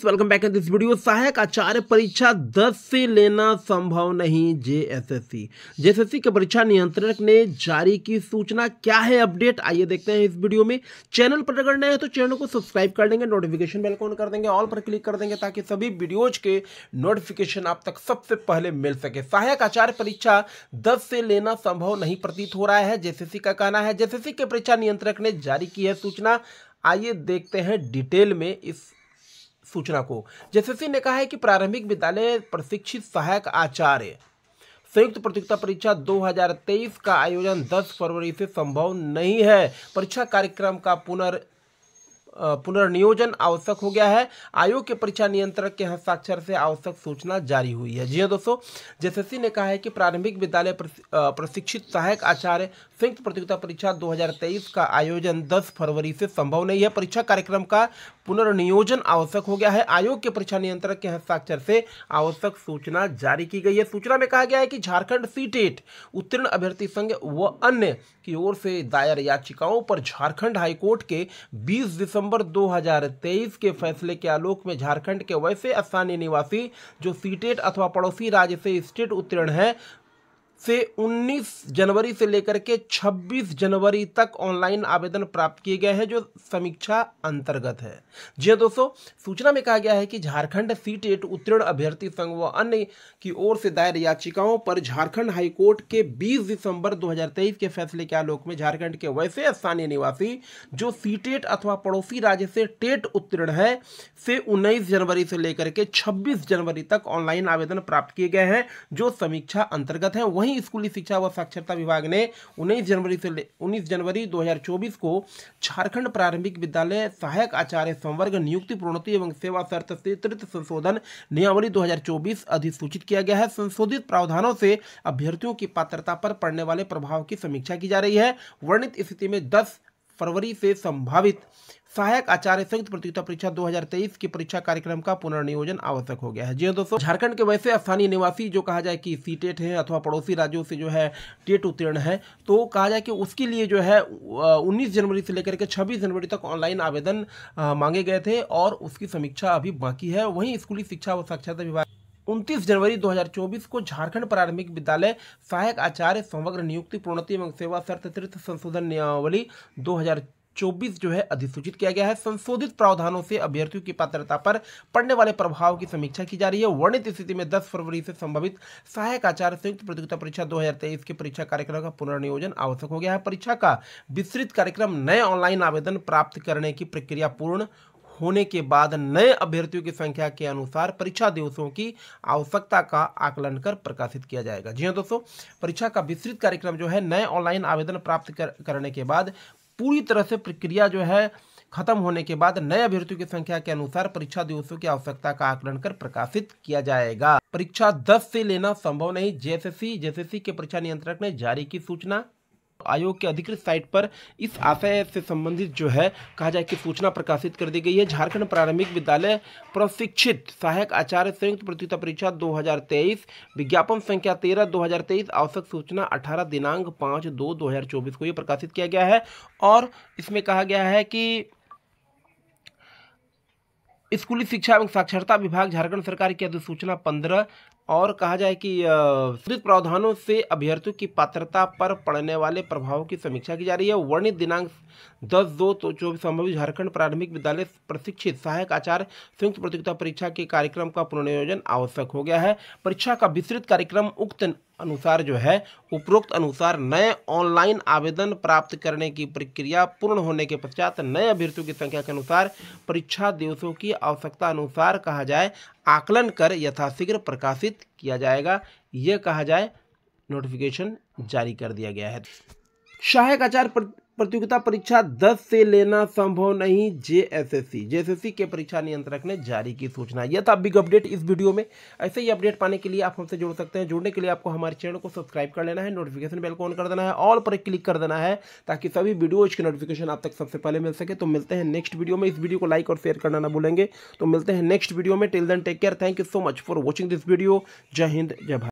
friends welcome back in this video सहायक आचार्य परीक्षा 10 से लेना संभव नहीं जेएसएससी जेएसएससी के परीक्षा नियंत्रक ने जारी की सूचना क्या है अपडेट आइए देखते हैं इस वीडियो में चैनल पर अगर नए हैं तो चैनल को सब्सक्राइब कर देंगे नोटिफिकेशन बेल को ऑन कर देंगे ऑल पर क्लिक कर देंगे ताकि सभी वीडियोज के नोटिफिकेशन आप तक सबसे पहले मिल सके सहायक आचार्य परीक्षा दस से लेना संभव नहीं प्रतीत हो रहा है जेएसएससी का कहना है जेएसएससी के परीक्षा नियंत्रक ने जारी की है सूचना आइए देखते हैं डिटेल में इस सूचना को जेसएससी ने कहा है कि प्रारंभिक विद्यालय प्रशिक्षित सहायक आचार्य संयुक्त प्रतियोगिता परीक्षा 2023 का आयोजन 10 फरवरी से संभव नहीं है परीक्षा कार्यक्रम का पुनर् पुनर्नियोजन आवश्यक हो गया है आयोग के परीक्षा नियंत्रक के हस्ताक्षर से आवश्यक सूचना जारी हुई है जी हाँ दोस्तों जेसएससी ने कहा है कि प्रारंभिक विद्यालय प्रशिक्षित सहायक आचार्य संयुक्त प्रतियोगिता परीक्षा 2023 का आयोजन 10 फरवरी से संभव नहीं है परीक्षा कार्यक्रम का पुनर्नियोजन आवश्यक हो गया है आयोग के परीक्षा नियंत्रक के हस्ताक्षर से आवश्यक सूचना जारी की गई है सूचना में कहा गया है कि झारखंड सीटेट उत्तीर्ण अभ्यर्थी संघ व अन्य की ओर से दायर याचिकाओं पर झारखंड हाईकोर्ट के बीस दिसंबर दिसंबर 2023 के फैसले के आलोक में झारखंड के वैसे स्थानीय निवासी जो सीटेट अथवा पड़ोसी राज्य से स्टेट उत्तीर्ण हैं से 19 जनवरी से लेकर के 26 जनवरी तक ऑनलाइन आवेदन प्राप्त किए गए हैं जो समीक्षा अंतर्गत है जी दोस्तों सूचना में कहा गया है कि झारखंड सी टेट उत्तीर्ण अभ्यर्थी संघ व अन्य की ओर से दायर याचिकाओं पर झारखंड हाईकोर्ट के 20 दिसंबर 2023 के फैसले के आलोक में झारखंड के वैसे स्थानीय निवासी जो सीटेट अथवा पड़ोसी राज्य से टेट उत्तीर्ण है से उन्नीस जनवरी से लेकर के छब्बीस जनवरी तक ऑनलाइन आवेदन प्राप्त किए गए हैं जो समीक्षा अंतर्गत हाँ है वही वहीं स्कूली शिक्षा व साक्षरता विभाग ने उन्नीस जनवरी से उन्नीस जनवरी 2024 को झारखंड प्रारंभिक विद्यालय सहायक आचार्य संवर्ग नियुक्ति प्रोन्नति एवं सेवा शर्त त्रित संशोधन नियमावली 2024 अधिसूचित किया गया है संशोधित प्रावधानों से अभ्यर्थियों की पात्रता पर पड़ने वाले प्रभाव की समीक्षा की जा रही है वर्णित स्थिति में दस फरवरी से संभावित सहायक आचार्य संयुक्त प्रतियोगिता परीक्षा 2023 की परीक्षा कार्यक्रम का पुनर्नियोजन आवश्यक हो गया है जी हाँ दोस्तों झारखंड के वैसे स्थानीय निवासी जो कहा जाए कि सी टेट है अथवा पड़ोसी राज्यों से जो है टेट उत्तीर्ण है तो कहा जाए कि उसके लिए जो है 19 जनवरी से लेकर के 26 जनवरी तक ऑनलाइन आवेदन मांगे गए थे और उसकी समीक्षा अभी बाकी है वहीं स्कूली शिक्षा व साक्षरता विभाग 29 जनवरी 2024 को झारखंड प्रारंभिक विद्यालय सहायक आचार्य समग्र नियुक्ति प्रोन्नति एवं सेवा शर्त तृत संशोधन नियमावली 2024 जो है अधिसूचित किया गया है संशोधित प्रावधानों से अभ्यर्थियों की पात्रता पर पड़ने वाले प्रभाव की समीक्षा की जा रही है वर्णित स्थिति में 10 फरवरी से संभावित सहायक आचार्य संयुक्त प्रतियोगिता परीक्षा 2023 के परीक्षा कार्यक्रम का पुनर्नियोजन आवश्यक हो गया है परीक्षा का विस्तृत कार्यक्रम नए ऑनलाइन आवेदन प्राप्त करने की प्रक्रिया पूर्ण होने के बाद नए अभ्यर्थियों की संख्या के अनुसार परीक्षा दिवसों की आवश्यकता का आकलन कर प्रकाशित किया जाएगा जी हाँ दोस्तों परीक्षा का विस्तृत कार्यक्रम जो है नए ऑनलाइन आवेदन प्राप्त कर, करने के बाद पूरी तरह से प्रक्रिया जो है खत्म होने के बाद नए अभ्यर्थियों की संख्या के अनुसार परीक्षा दिवसों की आवश्यकता का आकलन कर प्रकाशित किया जाएगा परीक्षा 10 से लेना संभव नहीं जेएसएससी जेएसएससी के परीक्षा नियंत्रक ने जारी की सूचना आयोग के अधिकृत साइट पर इस आशय से संबंधित जो है कहा जाए कि सूचना प्रकाशित कर दी गई है झारखंड प्रारंभिक विद्यालय प्रशिक्षित सहायक आचार्य संयुक्त प्रतियोगिता परीक्षा 2023 विज्ञापन संख्या 13 2023 आवश्यक सूचना 18 दिनांक 5 दो 2024 को यह प्रकाशित किया गया है और इसमें कहा गया है कि स्कूली शिक्षा एवं साक्षरता विभाग झारखंड सरकार की अधिसूचना पंद्रह और कहा जाए कि प्रावधानों से अभ्यर्थियों की पात्रता पर पड़ने वाले प्रभावों की समीक्षा की जा रही है वर्णित दिनांक दस दो तो चौबीस संभवी झारखंड प्रारंभिक विद्यालय प्रशिक्षित सहायक आचार्य संयुक्त प्रतियोगिता परीक्षा के कार्यक्रम का पुनर्योजन आवश्यक हो गया है परीक्षा का विस्तृत कार्यक्रम उक्त अनुसार जो है उपरोक्त अनुसार नए ऑनलाइन आवेदन प्राप्त करने की प्रक्रिया पूर्ण होने के पश्चात नए अभ्यर्थियों की संख्या के अनुसार परीक्षा दिवसों की आवश्यकता अनुसार कहा जाए आकलन कर यथाशीघ्र प्रकाशित किया जाएगा यह कहा जाए नोटिफिकेशन जारी कर दिया गया है सहायक आचार प्रतियोगिता परीक्षा 10 से लेना संभव नहीं जेएसएससी जेएसएससी के परीक्षा नियंत्रक ने जारी की सूचना यह था बिग अपडेट इस वीडियो में ऐसे ही अपडेट पाने के लिए आप हमसे जुड़ सकते हैं जुड़ने के लिए आपको हमारे चैनल को सब्सक्राइब कर लेना है नोटिफिकेशन बेल को ऑन कर देना है ऑल पर क्लिक कर देना है ताकि सभी वीडियोज की नोटिफिकेशन आप तक सबसे पहले मिल सके तो मिलते हैं नेक्स्ट वीडियो में इस वीडियो को लाइक और शेयर करना ना भूलेंगे तो मिलते हैं नेक्स्ट वीडियो में till then take care thank you so much for watching this video जय हिंद जय भारत